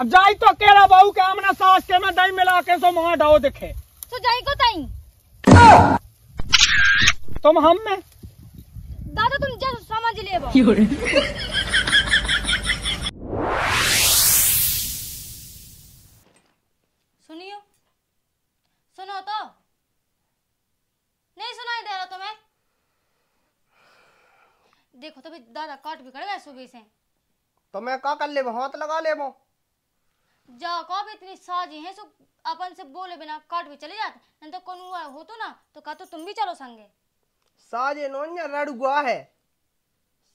अब जाई तो केरा बहू के आमना सास के में दही मिला के सो मुहा डाओ दिखे तो जाई को ताई तुम हम में दादा तुम जस समझ लिए ले सुनियो सुनो तो नहीं सुनाई दे रहा तुम्हें देखो तो भी दादा काट भी कर गए सुबह से तो मैं का कर ले हाथ लगा ले मो जा कब इतनी साजी है सो अपन से बोले बिना काट भी चले जाते नहीं तो कौन हुआ हो तो ना तो कहा तो तुम भी चलो संगे साजे नोनिया रड़गुआ है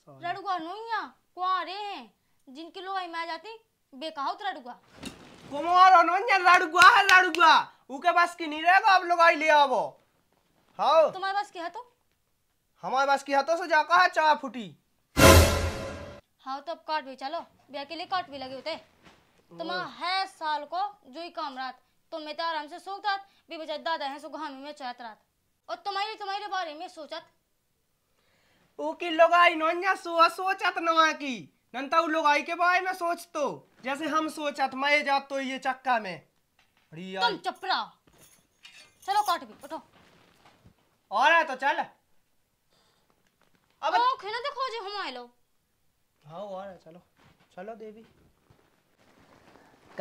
रड़गुआ नोनिया कुआ रे हैं जिनकी लोग मैं जाती बेकाहो तो रड़ुआ कुमार नोनिया रड़गुआ है रड़गुआ उके पास की नहीं रहेगा आप लोग आई ले आओ हाओ तुम्हारे पास की है तो हमारे पास की है तो सो जाका है चार फुटी हाँ तो अब काट भी चलो बे अकेले काट भी लगे होते तो तमा है साल को जो ही काम रात तो मैं तो आराम से सोख भी बजा दादा है सो घाम में चहत रात और तुम्हारी तुम्हारे बारे में सोचत ओ की लोगाई नोन्या सो सोचत नवा की नंता लोगाई के बारे में सोच तो जैसे हम सोचत मैं जात तो ये चक्का में रिया तुम चुप चलो काट भी उठो आ रहा तो चल अब ओ खिना देखो जी हम आए लो हां आ रहा चलो चलो देवी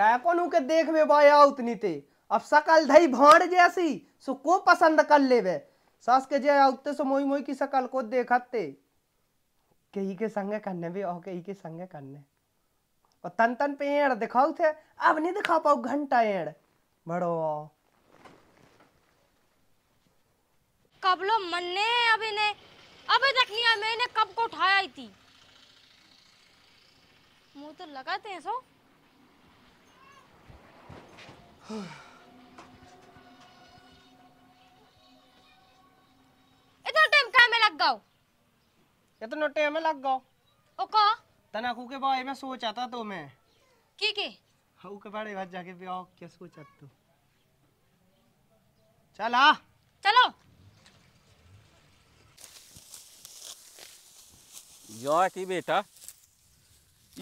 कैकोन के देख में बाय आउत नीते अब सकल धई भाड़ जैसी सो को पसंद कर लेवे सास के जय आउते सो मोई मोई की सकल को देखते कही के संग करने भी और कही के संग करने और तन तन पे एड़ दिखाऊ थे अब नहीं दिखा पाऊ घंटा एड़ बड़ो कबलो मन्ने अभी ने अभी तक नहीं मैंने कब को उठाया थी मुंह तो लगाते हैं सो इतना टाइम में लग इतना टाइम में लग तना के बारे में सोचा था तो मैं की के के बारे में जाके ब्याह क्या सोचा तू तो। चल आ चलो की बेटा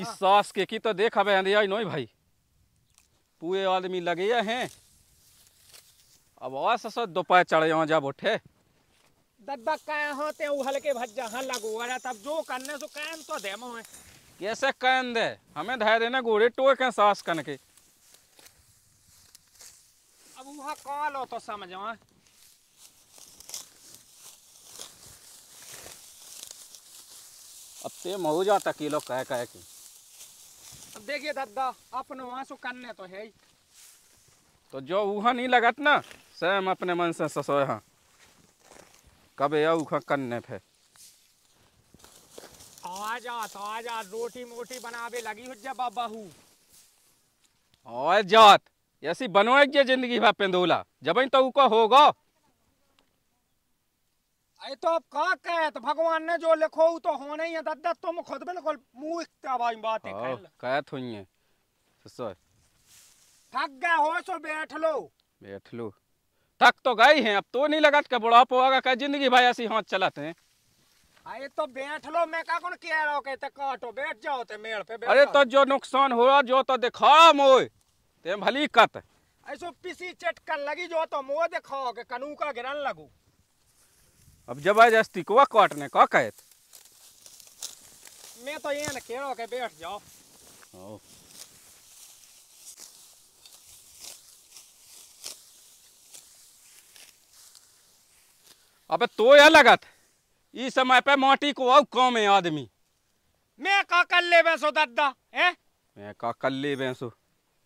इस सास के की तो देख भाई पूरे आदमी लगे हैं अब आस सस दोपहर चढ़ जाओ जब उठे दद्दा काय होते उहल के भज जहाँ लगो रहा तब जो करने सो कैन तो दे है कैसे कैन दे हमें धाय देना घोड़े टो के सास कन के अब वहाँ कॉल हो तो समझ वहाँ अब ते मऊ जाता किलो कह कह के अब तो देखिए दादा अपने वहां से करने तो है तो जो वहा नहीं लगत ना से अपने मन से ससो यहाँ कब यह उखा करने पे आजा तो आजा रोटी मोटी बनावे लगी हो जब बहू और जात ऐसी बनवाई जिंदगी भर बापेंदोला जब तो उको होगा तो अब का कह तो भगवान ने जो लिखो तो होने ही है दादा तुम तो खुद बिल्कुल मुंह आवाज बात है कह थोई तो है ससुर थक गए हो सो बैठ लो बैठ लो थक तो गए हैं अब तो नहीं लगत के बुढ़ापा होगा का जिंदगी भाई ऐसी हाथ चलाते हैं आए तो बैठ लो मैं का कौन कह रहा हूं कहते काटो बैठ जाओ ते मेल पे अरे तो जो नुकसान हो रहा जो तो दिखा मोय ते भली कत ऐसो पीसी चटकन लगी जो तो मोह दिखाओ के कनू का गिरन लगू अब जबरदस्ती को काटने का कहत मैं तो ये खेड़ो के बैठ जाओ अबे तो यह लगत इस समय पे माटी को अब कम है आदमी मैं का कर ले बैसो दादा हैं मैं का कर ले बैसो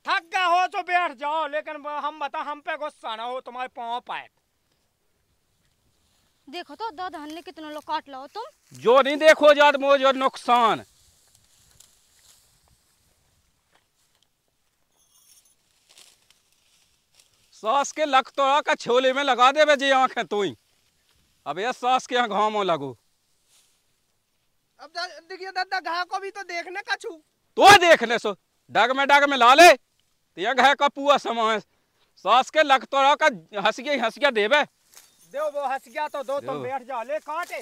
थक गया हो तो बैठ जाओ लेकिन हम बता हम पे गुस्सा ना हो तुम्हारे पाँव पाए देखो तो दो धान ने कितने लोग काट लो तुम जो नहीं देखो जाद मोज और नुकसान सास के लग तो का छोले में लगा दे जी आंखें तू ही अब यह सास के यहाँ घाव लगो अब देखिए दादा घा को भी तो देखने का छू तो देखने सो डग में डग में ला ले तो यह घा का पुआ समा सास के लग तो का हंसिया हंसिया देवे दे वो हंस गया तो दो तुम तो बैठ जाओ ले कांटे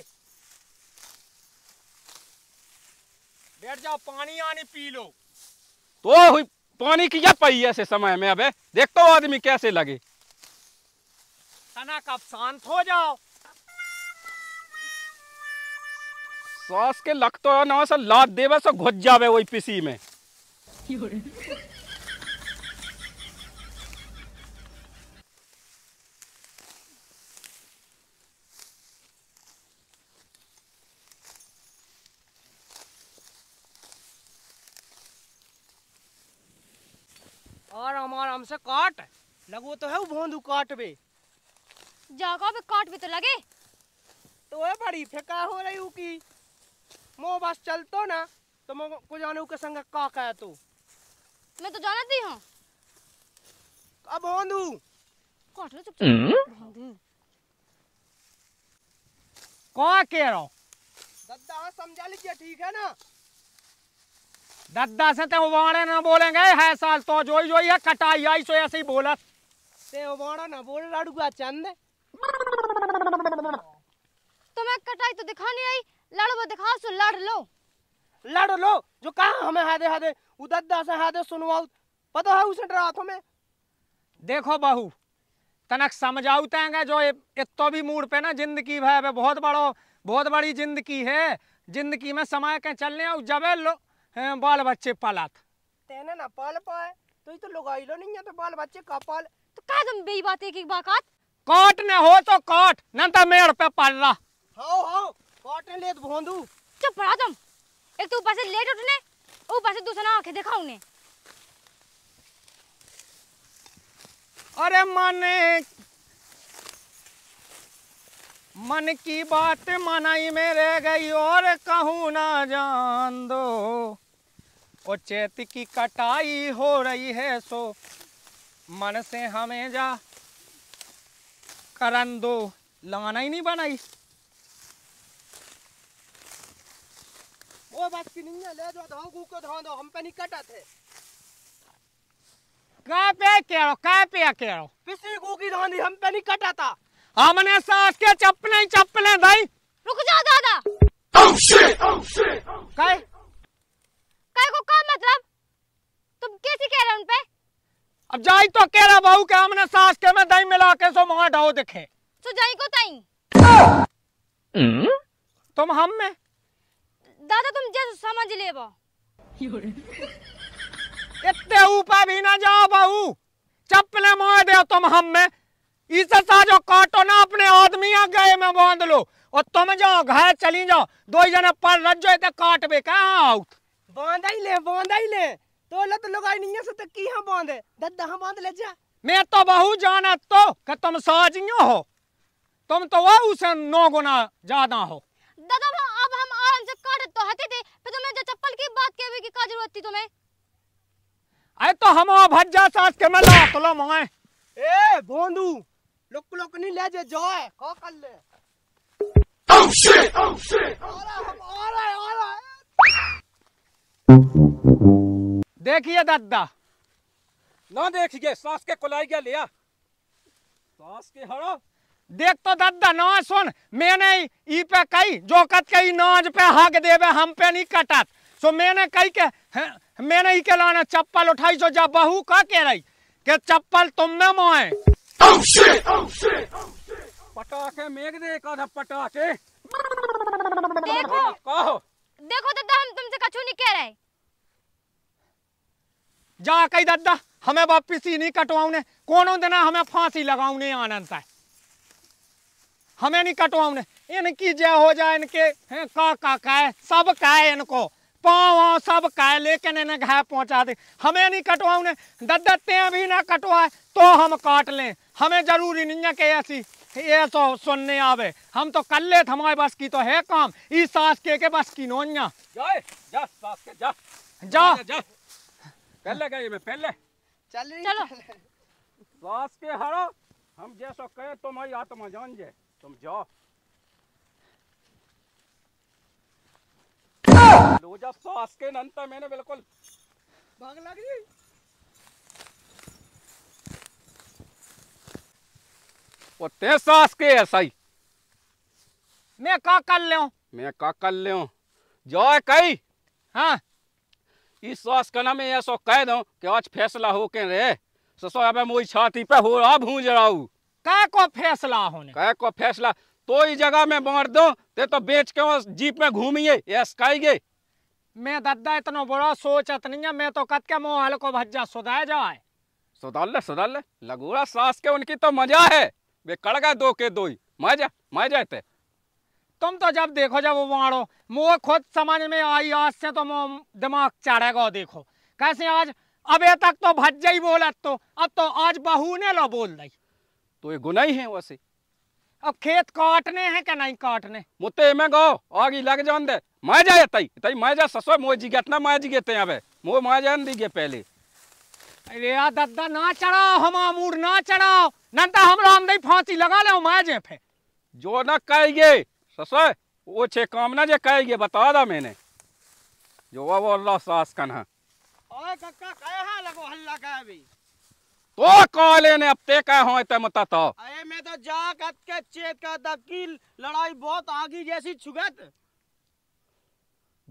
बैठ जाओ पानी आने पी लो तो हुई पानी की क्या पई ऐसे समय में अबे देखता हो आदमी कैसे लगे सना कब शांत हो जाओ सास के लगतो है ना सर लात देवा सो घुस जावे वही पिसी में और हमारा हमसे काट लगो तो है भोंदू काट बे जागो बे काट भी तो लगे तो है बड़ी फेका हो रही हूँ की मो बस चल तो ना तो मो को जाने के संग का कह तू मैं तो जाना दी हूँ अब भोंदू काट लो चुपचाप हम्म? का कह रहा हूँ दादा समझा लीजिए ठीक है ना दद्दा से ते उबाड़े ना बोलेंगे है साल तो जोई जोई है कटाई आई सो ऐसे ही बोला ते उबाड़ा ना बोल लड़ुआ चंद तो मैं कटाई तो दिखानी आई लड़वा दिखा सो लड़ लो लड़ लो जो कहा हमें हादे हादे उदद्दा से हादे सुनवाओ पता है उसे डरा तुम्हें देखो बहू तनक समझाऊ तेंगे जो इतो भी मूड पे ना जिंदगी भाई बहुत बड़ो बहुत बड़ी जिंदगी है जिंदगी में समय के चलने और जब लो हैं बाल बच्चे पालत तेने ना पाल पाए तो ये तो लगाइलो नहीं है तो बाल बच्चे का पाल तो का तुम बेई बात एक एक बाकात काट ने हो तो काट ना तो मेड़ पे पाल रहा हाओ हाओ काट ने लेत तो भोंदू चुप पड़ा तुम एक तो ऊपर से लेट उठने ऊपर से दूसरा आंखें दिखाऊ ने अरे माने मन की बात मनाई में रह गई और कहूँ ना जान दो ओ चेत की कटाई हो रही है सो मन से हमें जा करण दो लाना ही नहीं बनाई वो बात की नहीं है ले जो को दो हम पे नहीं कटा थे पे कह रहो पे कह रहो की धान हम पे नहीं कटा था हमने सास के चप्पलें चप्पलें दाई रुक जा दादा oh shit, oh shit, oh shit. अब जाई तो कह रहा बहू के हमने सास के में दही मिला के सो मुंह ढाओ देखे सो जाई को तई तुम हम में दादा तुम जैसे समझ लेबो इतने ऊपर भी ना जाओ बहू चप्पले मोड़ दे तुम हम में इसे साजो काटो ना अपने आदमी आ गए में बांध लो और तुम जाओ घर चली जाओ दो जने पर रज्जो इतने काट बे का आउट बांधा ही ले बांधा ही ले तो लत तो लगाई नहीं है से की हम बांध दद हम बांध ले जा मैं तो बहु जाना तो कि तुम साजियो हो तुम तो वह उसे नौ गुना ज्यादा हो दादा अब हम आराम से काट तो हते थे फिर तुम्हें जो चप्पल की बात के भी की का जरूरत थी तुम्हें अरे तो हम भज्जा सास के में ला तो लो मोए ए बोंदू लुक लुक नहीं ले जे जो है को कर ले Oh shit! Oh shit! Oh, shit. देखिए दादा ना देखिए सास के कोलाई क्या लिया सास के हरा देख तो दादा ना सुन मैंने ई पे कई जो कत कई नाज पे हक देवे हम पे नहीं कटत सो मैंने कई के मैंने ई के लाना चप्पल उठाई जो जा बहू का के रही के चप्पल तुम में मोए oh oh पटाखे मेघ दे का पटाखे देखो कहो देखो दादा हम तुमसे कछु नहीं कह रहे जा कही दादा हमें वापिस ही नहीं कटवाऊने कौन देना हमें फांसी लगाऊने आनंद है हमें नहीं कटवाऊने इनकी जय हो जाए इनके का का का है सब का है इनको पाँव सब का है लेकिन इन्हें घाय पहुंचा दे हमें नहीं कटवाऊने दादा ते भी ना कटवाए तो हम काट लें हमें जरूरी नहीं है कि ऐसी ये तो सुनने आवे हम तो कल ले थमाए बस की तो है काम इस सास के, के बस की नोनिया जा जा, सास के जा, जा, जा, जा, जा पहले गए मैं पहले चल रही चलो सास के हरो हम जैसो कहे तुम्हारी आत्मा जान जाए तुम जाओ लो जब सास के नंता मैंने बिल्कुल भाग लग गई वो ते सास के ऐसा ही मैं का कर ले मैं का कर ले जाओ कई हाँ इस सॉस का नाम ऐसा कह दो कि आज फैसला हो के रे ससो अब मोई छाती पे हो रहा भूंज रहा कह को फैसला होने कह को फैसला तो इस जगह में बांट दो ते तो बेच के जीप में घूमिए यस खाइए मैं दद्दा इतना बड़ा सोचत नहीं है मैं तो कत के मोह हल को भज्जा सुधाए जाए सुधार ले सुधार ले लगोड़ा सास के उनकी तो मजा है वे कड़गा दो के दो ही मजा मजा ते तुम तो जब देखो जब वो मारो खुद समझ में आई आज से तो दिमाग चढ़ेगा देखो कैसे आज अबे तक तो भज्जा ही बोला तो अब तो आज बहू ने लो बोल दई तो ये गुना ही है वैसे अब खेत काटने हैं क्या नहीं काटने मुते में गो आगे लग जान दे मैं जाए तई तई मैं जा ससो मोह जी गेतना मैं जी गेते अब मोह मैं जान दीजिए पहले अरे यार दद्दा ना चढ़ाओ हम मूड ना चढ़ाओ नंदा हम राम दई फांसी लगा ले मैं जे फे जो ना कहेंगे ससुर वो छे काम ना जे कहे ये बता दा मैंने जो वो वो अल्लाह सास कन है ओए कक्का कहे कहा लगो हल्ला कहे भी तो काले ने अब ते कहे हो हाँ, ते मत तो अरे मैं तो जा कत के चेत का दकील लड़ाई बहुत आगी जैसी छुगत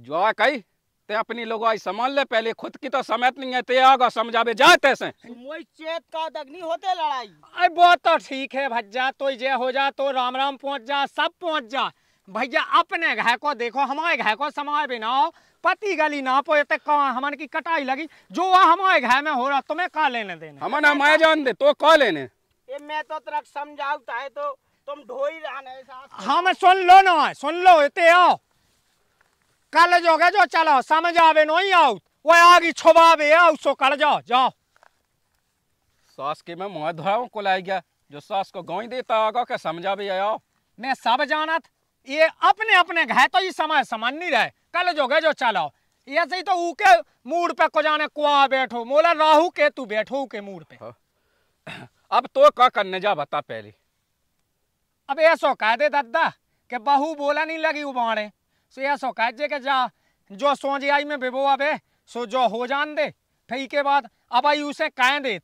जो कई ते अपनी लोग आई समझ ले पहले खुद की तो समय नहीं है ते आगा समझावे जाते से मोई चेत का तक नहीं होते लड़ाई अरे बहुत तो ठीक है भज्जा तो जे हो जा तो राम राम पहुंच जा सब पहुंच जा भैया अपने घर को देखो हमारे घर को समाए बिना पति गली ना पो ते कहा हमन की कटाई लगी जो वह हमारे घर में हो रहा तुम्हें का लेने देने हमन हमारे जान दे तो का लेने ए, मैं तो तरक समझाऊता है तो तुम ढोई रहने हाँ, मैं सुन लो ना सुन लो इतने आओ कल जो गए जो चलो समझ आवे नहीं आउत वो आगे छुबावे सो कल जाओ जाओ सास के मैं मुंह धोया को लाई गया जो सास को गोई देता होगा समझा भी आओ मैं सब जानत ये अपने अपने घर तो ये समय समान नहीं रहे कल जो गए जो चलो ऐसे ही तो ऊके मूड पे को जाने कुआ बैठो मोला राहु के तू बैठो के मूड पे हाँ। अब तो का करने जा बता पहले अब ऐसा कह दे दद्दा के बहू बोला नहीं लगी उबाड़े सो यह सो कह के जा जो सोच आई में बेबो आबे सो जो हो जान दे फिर के बाद अब आई उसे कह दे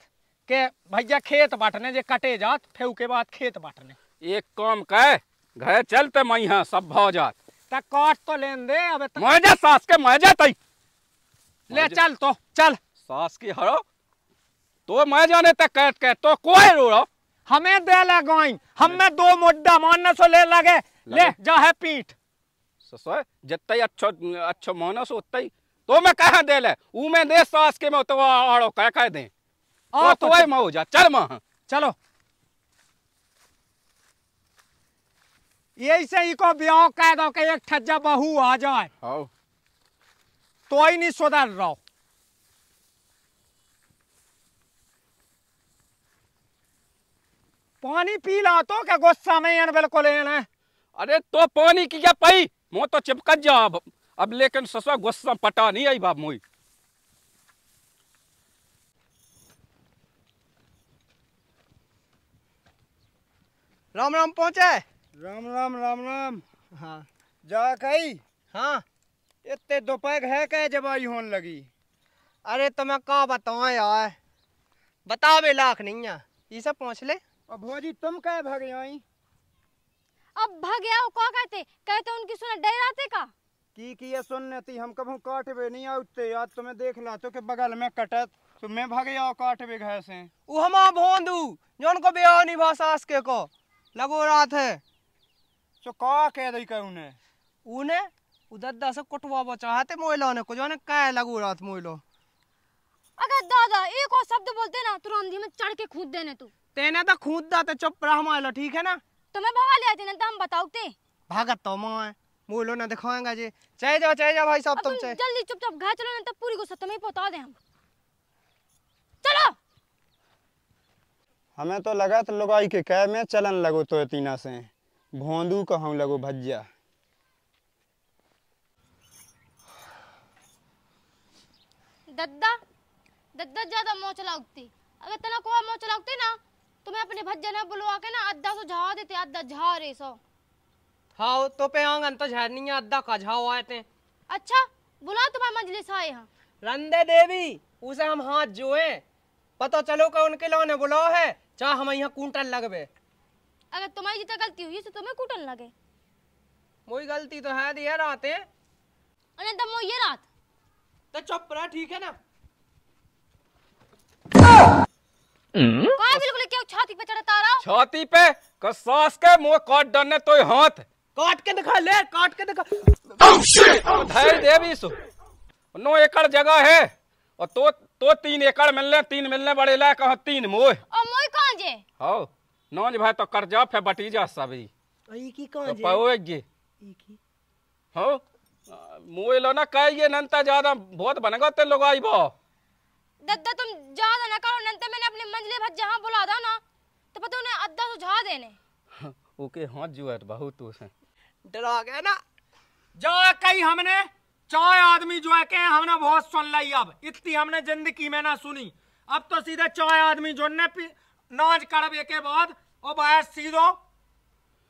के भैया खेत बाटने जे कटे जात फिर के बाद खेत बाटने एक काम कह घर चलते मई हाँ सब भाव जात ता काट तो लेन दे अब तक मजे सास के मजे तई ले चल तो चल सास की हरो तो मैं जाने तक कैट कैट तो कोई रो रहो हमें दे ले गोई हमें दो मुद्दा मानने सो ले लगे ले जा है पीठ ससुर जत्तई अच्छो अच्छो मोहनस तो मैं कह दे ले ऊ दे सास के मैं तो आड़ो कह कह दे तो, तो- मऊ जा चल चलो यही से ब्याह कह दो एक ठज्जा बहू आ जाए तो ही नहीं सुधर रहो पानी पी ला तो क्या गुस्सा में बिल्कुल अरे तो पानी की क्या पई मो तो चिपक जाब अब अब लेकिन ससुआ गुस्सा पटा नहीं आई बाब मोई राम राम पहुंचे राम राम राम राम हाँ जा कही हाँ इतने दोपहर है कह जब आई होने लगी अरे तो मैं का बताऊँ यार बतावे लाख नहीं है ये सब पहुँच ले और भौजी तुम कह भाग आई अब भग आओ का कहते कहते तो उनकी सुन डराते का की किया सुनने ती हम कहूँ काटबे नहीं आते यार तुम्हें तो देख ला तो के बगल में कटत तो मैं भाग आओ काटबे घर से उ हमा भोंदू जोन को बेओ नहीं भाषा के को लगो रात है तो का कह दई का उने उने उधर दस कुटवा बचाते मोइलो ने को जोन का लगो रात मोइलो अगर दादा एक और शब्द बोलते ना तुरंत तो आंधी में चढ़ के कूद देने तू तेने तो कूद दाते चुप रहा हमारा ठीक है ना तुम्हें भगा लिया थी ना तो हम बताओ ते भागत तो मैं बोलो ना दिखाएंगा जी चाहे जाओ चाहे जाओ भाई साहब तुम चाहे जल्दी चुपचाप घर चलो ना तो पूरी गुस्सा तुम्हें पहुंचा दे हम चलो हमें तो लगा तो लुगाई के कह में चलन लगो तो तीना से भोंदू कहूँ लगो भज्जा दद्दा दद्दा ज्यादा मोचला उगती अगर तना कोई मोचला उगती ना तुम्हें अपने भज्जा ने बुलवा के ना आधा सो झा देते आधा झा रे सो हाँ तो पे आंग अंत तो झा नहीं है आधा का झा आए थे अच्छा बुला तुम्हें तो मजलिस आए हाँ रंदे देवी उसे हम हाथ जोए पता चलो का उनके लोने बुलाओ है चाहे हम यहाँ कूटन लगबे अगर तुम्हारी जितना गलती हुई तो तुम्हें कूटन लगे मोई गलती तो है दिया तो रात है अरे तब मोई ये रात तो चुप रहा ठीक है ना Hmm? छाती पे सास के मुंह काट डरने तो हाथ काट के दिखा ले काट के दिखा oh, oh, धैर्य दे भी एकड़ जगह है और तो तो तीन एकड़ मिलने तीन मिलने बड़े ला कहा तीन मोह और मोह कौन जे हो नौज भाई तो कर फिर बटी जा सभी ये की कौन तो जे पाओ एक जे हाँ मोह लो ना कहिए नंता ज्यादा बहुत बनेगा बनगते लोग आई बा दद्दा तुम ज्यादा सुझा देने ओके हाँ जुआर बहुत तो है डरा गया ना जो कही हमने चाय आदमी जो है के हमने बहुत सुन ली अब इतनी हमने जिंदगी में ना सुनी अब तो सीधा चाय आदमी जो ने नाच करबे के बाद और बाहर सीधो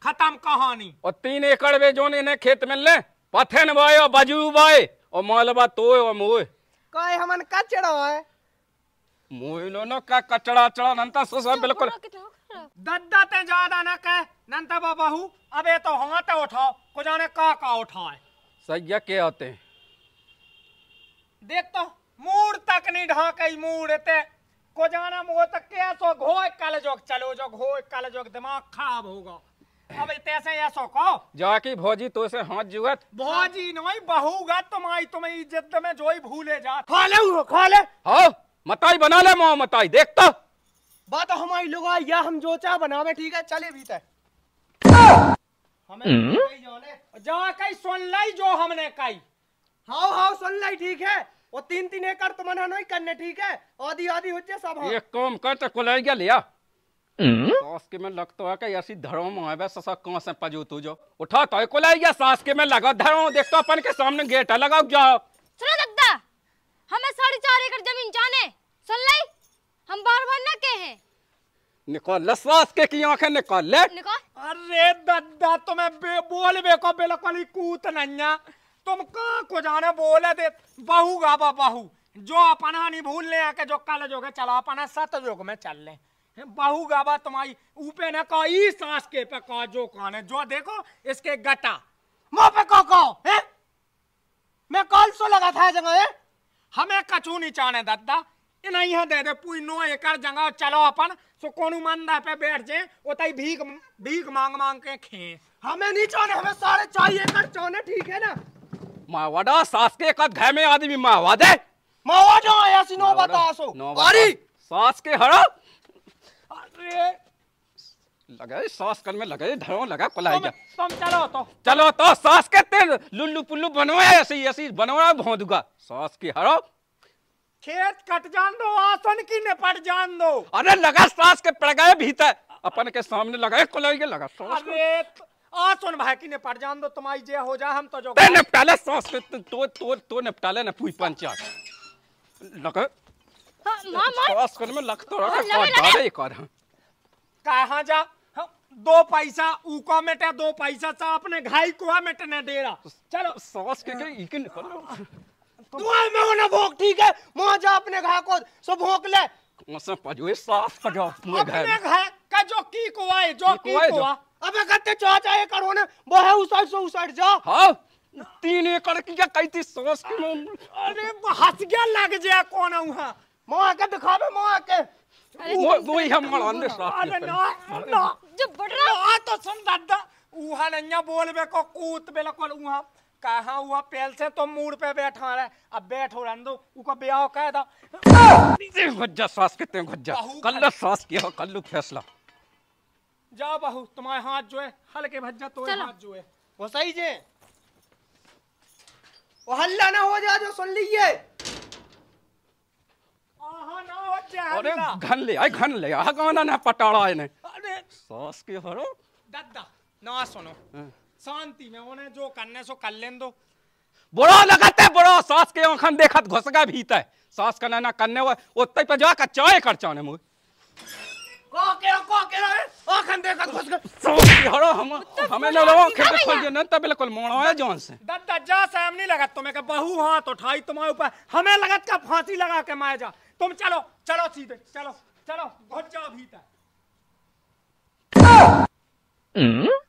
खत्म कहानी और तीन एकड़ में जो इन्हें खेत में ले पथन बोए और बजू बोए और मालवा तो और मोए कोई हमन कचड़ा है मोए लो ना का कचड़ा चड़ा नंता सो सब बिल्कुल दद्दा ते ज्यादा ना कह नंता अब ये तो हाथ उठाओ को जाने का का उठाए सैया के होते देख तो मूड तक नहीं ढाके मूड ते को जाना मुंह तक तो के ऐसो घोय कल जोग चलो जो घोय कल जोग दिमाग खराब होगा अबे तैसे ऐसो को जाकी भौजी तो से हाथ जुगत भौजी नहीं बहूगा तुम्हारी तुम्हें इज्जत में जोई भूले जा खा ले खा ले हां मताई बना ले मो मताई देख तो बात हमारी लोग या हम जो चाह बनावे ठीक है चले भीतर हमें कई हम्म? सुन लाई जो हमने कई हाउ हाउ सुन लाई ठीक है वो तीन तीन एकड़ तुम तो नहीं करने ठीक है आधी आधी हो जाए सब हाँ। एक काम कर तो कुलैया लिया हम्म? सास के में लगता तो है कि ऐसी धड़ों में है वैसा सब कौन से पजू तू जो उठा तो कुलैया सास के में लगा देख तो अपन के सामने गेट है लगाओ जाओ सुनो दादा हमें साढ़े चार एकड़ जमीन जाने सुन लाई हम बार बार ना कहे निको लसवास के की आंखें निको ले निको अरे दद्दा तुम्हें बे, बोल बे को बिल्कुल कूत नन्या तुम कहां को जाने बोले दे बहू गाबा बहु जो अपना नहीं भूल ले आके जो कल जोगे चला अपना सत जोग में चल ले बहू गाबा तुम्हारी ऊपे न का ई सांस के पे का जो कान है जो देखो इसके गटा मुंह पे को को है मैं कॉल सो लगा था जगह हमें कचू नहीं चाने दद्दा नहीं है दे दे पुई नो एकड़ जगह चलो अपन सो मंदा पे बैठ जे भीख भीख मांग मांग के खे हमें नहीं हमें सारे चाहिए ठीक है ना मावाड़ा सास के कद घर में आदमी मावा दे बता सो अरे सास के अरे सास कर में धरो लगा तुम चलो तो चलो तो सास के तेल लुल्लू पुल्लू बनवाए बनवाए सास के हड़ो खेत कट जान दो आसन की निपट जान दो अरे लगा सास के पड़ गए भीतर अपन के सामने लगाए कुलाई के लगा सास अरे तो आसन भाई की निपट जान दो तुम्हारी जे हो जा हम तो जो ते निपटाले सास के तो तो तो निपटा तो निपटाले ना पूरी पंचायत लगा मां हाँ, मां सास कर में लग तो रहा कौन डाले एक और कहां जा हाँ, दो पैसा ऊका मेटे दो पैसा सा तो अपने घाई कुआ मेटने डेरा चलो सॉस के के इकन निकल तुम्हारे में होना भोग ठीक है वहां जा अपने घर को सब भोग ले मसा पजो साफ पजो अपने घर अपने घर का जो की कुआ है जो की कुआ अबे कत्ते चो जाए करो ने वो है उस साइड से उस साइड जा हां तीन एकड़ की क्या कई कहती सोस की अरे हंस गया लग जाए कौन है हां मां के दिखा दे मां के वो वो ही हम दे साफ अरे ना ना जब बड़ा आ तो सुन दादा उहा नैया बोलबे को कूद बेला को उहा कहा हुआ पेल से तो मूड पे बैठा रहा है अब बैठो रन दो उका ब्याह कह दा गज्जा सास कहते हैं गज्जा कल सास किया कल फैसला जा बहु तुम्हारे हाथ जो है हल्के भज्जा तो हाथ जो है वो सही जे वो हल्ला ना हो जा जो सुन लीजिए आहा ना हो जा अरे घन ले आए घन ले आ गाना ना पटाड़ा इन्हें अरे सास के हरो दादा ना सुनो हाँ। शांति में उन्हें जो करने सो कर ले दो बड़ो लगते बड़ो सास के अखन देखत घुसगा भीतर सास का नाना करने वो उत्ते पे जा का चाय कर चाने मु को के को के अखन देखत घुसगा हरो हम हमें न लो खेत खोल दे न त बिल्कुल मोड़ो है जोन से दद्दा जा साम नहीं लगत तुम्हें का बहु हाथ उठाई तुम्हारे ऊपर हमें लगत का फांसी लगा के मार जा तुम चलो चलो सीधे चलो चलो घुस जाओ भीतर हम्म?